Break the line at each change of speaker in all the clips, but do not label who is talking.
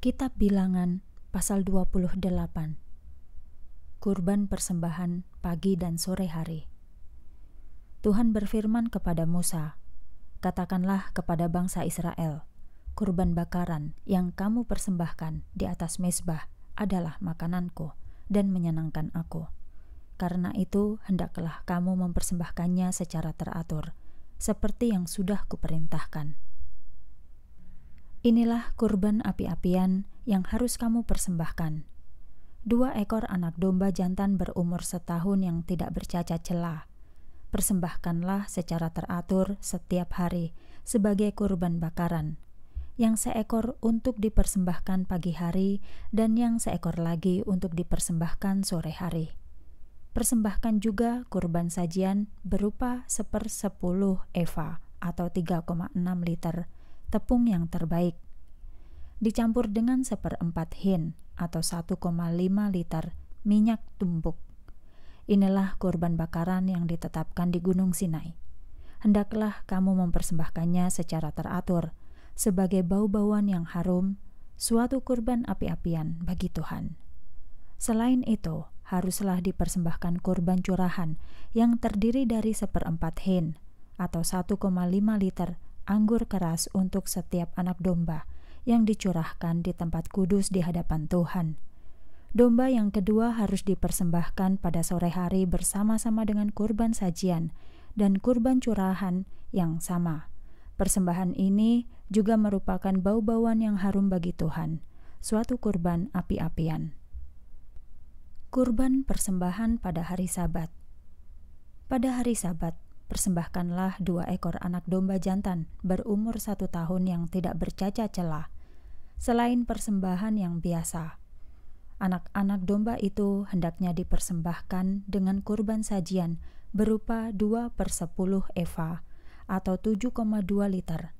Kitab Bilangan pasal 28 Kurban persembahan pagi dan sore hari Tuhan berfirman kepada Musa Katakanlah kepada bangsa Israel Kurban bakaran yang kamu persembahkan di atas mezbah adalah makananku dan menyenangkan aku Karena itu hendaklah kamu mempersembahkannya secara teratur seperti yang sudah kuperintahkan Inilah kurban api-apian yang harus kamu persembahkan. Dua ekor anak domba jantan berumur setahun yang tidak bercacat celah. Persembahkanlah secara teratur setiap hari sebagai kurban bakaran, yang seekor untuk dipersembahkan pagi hari dan yang seekor lagi untuk dipersembahkan sore hari. Persembahkan juga kurban sajian berupa sepersepuluh eva atau 3,6 liter tepung yang terbaik. Dicampur dengan seperempat hin atau 1,5 liter minyak tumpuk. Inilah korban bakaran yang ditetapkan di Gunung Sinai. Hendaklah kamu mempersembahkannya secara teratur, sebagai bau-bauan yang harum, suatu kurban api-apian bagi Tuhan. Selain itu, haruslah dipersembahkan kurban curahan yang terdiri dari seperempat hin atau 1,5 liter anggur keras untuk setiap anak domba yang dicurahkan di tempat kudus di hadapan Tuhan. Domba yang kedua harus dipersembahkan pada sore hari bersama-sama dengan kurban sajian dan kurban curahan yang sama. Persembahan ini juga merupakan bau-bauan yang harum bagi Tuhan, suatu kurban api-apian. Kurban persembahan pada hari Sabat. Pada hari Sabat, persembahkanlah dua ekor anak domba jantan berumur satu tahun yang tidak bercacat celah, selain persembahan yang biasa. Anak-anak domba itu hendaknya dipersembahkan dengan kurban sajian berupa 2 per 10 eva atau 7,2 liter,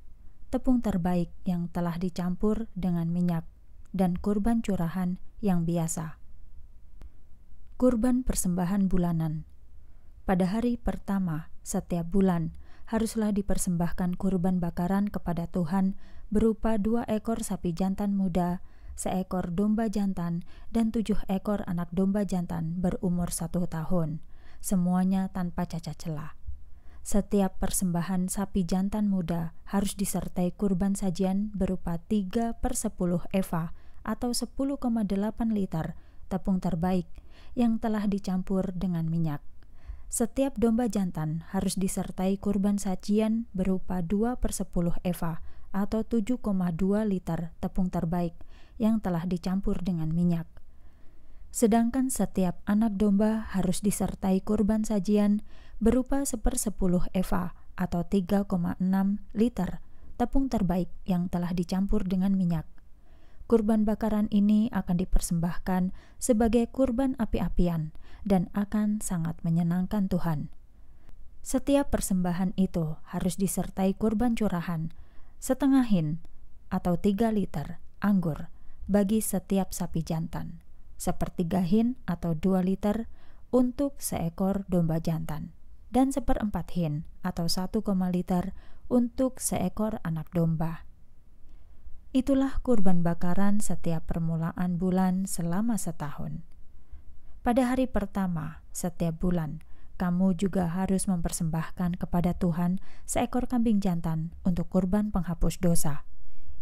tepung terbaik yang telah dicampur dengan minyak, dan kurban curahan yang biasa. Kurban persembahan bulanan – pada hari pertama setiap bulan haruslah dipersembahkan kurban bakaran kepada Tuhan berupa dua ekor sapi jantan muda, seekor domba jantan, dan tujuh ekor anak domba jantan berumur satu tahun, semuanya tanpa cacat celah. Setiap persembahan sapi jantan muda harus disertai kurban sajian berupa 3 per 10 eva atau 10,8 liter tepung terbaik yang telah dicampur dengan minyak setiap domba jantan harus disertai kurban sajian berupa 2 per 10 eva atau 7,2 liter tepung terbaik yang telah dicampur dengan minyak. Sedangkan setiap anak domba harus disertai kurban sajian berupa 10 eva atau 3,6 liter tepung terbaik yang telah dicampur dengan minyak. Kurban bakaran ini akan dipersembahkan sebagai kurban api-apian dan akan sangat menyenangkan Tuhan. Setiap persembahan itu harus disertai kurban curahan, setengah hin atau tiga liter anggur bagi setiap sapi jantan, sepertiga hin atau dua liter untuk seekor domba jantan, dan seperempat hin atau koma liter untuk seekor anak domba. Itulah kurban bakaran setiap permulaan bulan selama setahun. Pada hari pertama setiap bulan, kamu juga harus mempersembahkan kepada Tuhan seekor kambing jantan untuk kurban penghapus dosa.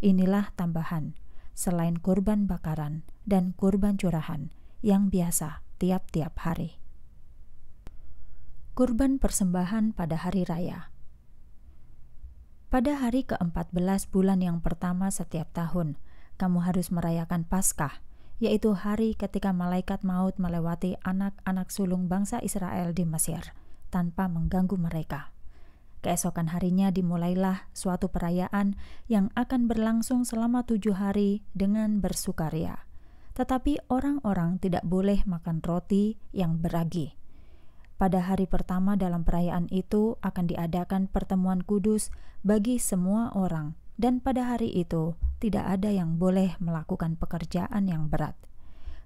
Inilah tambahan selain kurban bakaran dan kurban curahan yang biasa tiap-tiap hari. Kurban persembahan pada hari raya pada hari ke-14 bulan yang pertama setiap tahun, kamu harus merayakan Paskah, yaitu hari ketika malaikat maut melewati anak-anak sulung bangsa Israel di Mesir tanpa mengganggu mereka. Keesokan harinya dimulailah suatu perayaan yang akan berlangsung selama tujuh hari dengan bersukaria. Tetapi orang-orang tidak boleh makan roti yang beragi pada hari pertama dalam perayaan itu akan diadakan pertemuan kudus bagi semua orang, dan pada hari itu tidak ada yang boleh melakukan pekerjaan yang berat.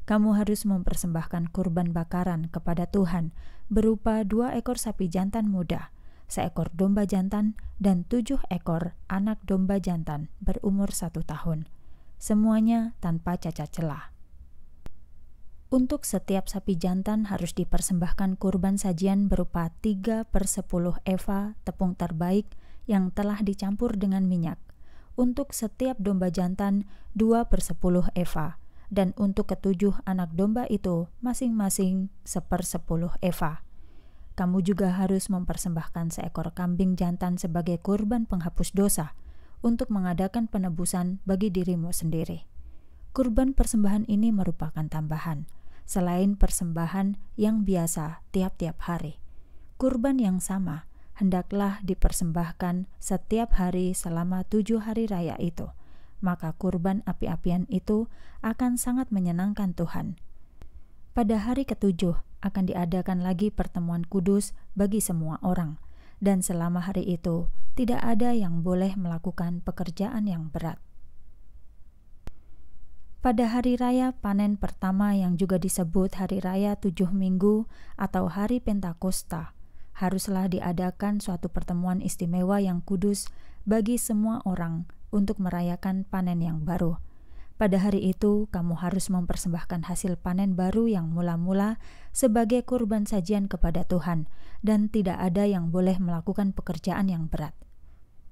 Kamu harus mempersembahkan kurban bakaran kepada Tuhan berupa dua ekor sapi jantan muda, seekor domba jantan, dan tujuh ekor anak domba jantan berumur satu tahun. Semuanya tanpa cacat celah. Untuk setiap sapi jantan harus dipersembahkan kurban sajian berupa 3 per 10 eva tepung terbaik yang telah dicampur dengan minyak. Untuk setiap domba jantan 2 per 10 eva. Dan untuk ketujuh anak domba itu masing-masing seper sepuluh eva. Kamu juga harus mempersembahkan seekor kambing jantan sebagai kurban penghapus dosa untuk mengadakan penebusan bagi dirimu sendiri. Kurban persembahan ini merupakan tambahan selain persembahan yang biasa tiap-tiap hari. Kurban yang sama hendaklah dipersembahkan setiap hari selama tujuh hari raya itu, maka kurban api-apian itu akan sangat menyenangkan Tuhan. Pada hari ketujuh akan diadakan lagi pertemuan kudus bagi semua orang, dan selama hari itu tidak ada yang boleh melakukan pekerjaan yang berat. Pada hari raya panen pertama yang juga disebut hari raya tujuh minggu atau hari Pentakosta, haruslah diadakan suatu pertemuan istimewa yang kudus bagi semua orang untuk merayakan panen yang baru. Pada hari itu, kamu harus mempersembahkan hasil panen baru yang mula-mula sebagai kurban sajian kepada Tuhan, dan tidak ada yang boleh melakukan pekerjaan yang berat.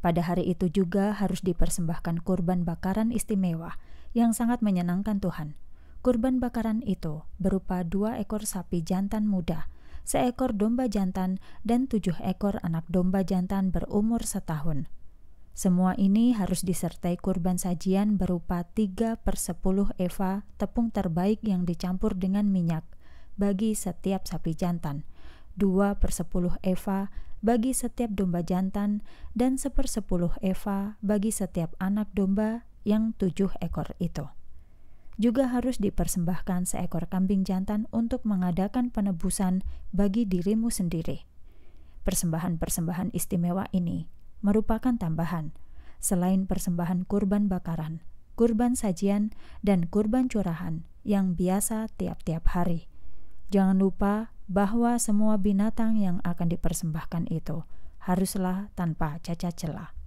Pada hari itu juga harus dipersembahkan kurban bakaran istimewa, yang sangat menyenangkan Tuhan. Kurban bakaran itu berupa dua ekor sapi jantan muda, seekor domba jantan, dan tujuh ekor anak domba jantan berumur setahun. Semua ini harus disertai kurban sajian berupa 3 per 10 eva tepung terbaik yang dicampur dengan minyak bagi setiap sapi jantan, 2 per 10 eva bagi setiap domba jantan, dan 1 per 10 eva bagi setiap anak domba yang tujuh ekor itu. Juga harus dipersembahkan seekor kambing jantan untuk mengadakan penebusan bagi dirimu sendiri. Persembahan-persembahan istimewa ini merupakan tambahan, selain persembahan kurban bakaran, kurban sajian, dan kurban curahan yang biasa tiap-tiap hari. Jangan lupa bahwa semua binatang yang akan dipersembahkan itu haruslah tanpa cacat celah.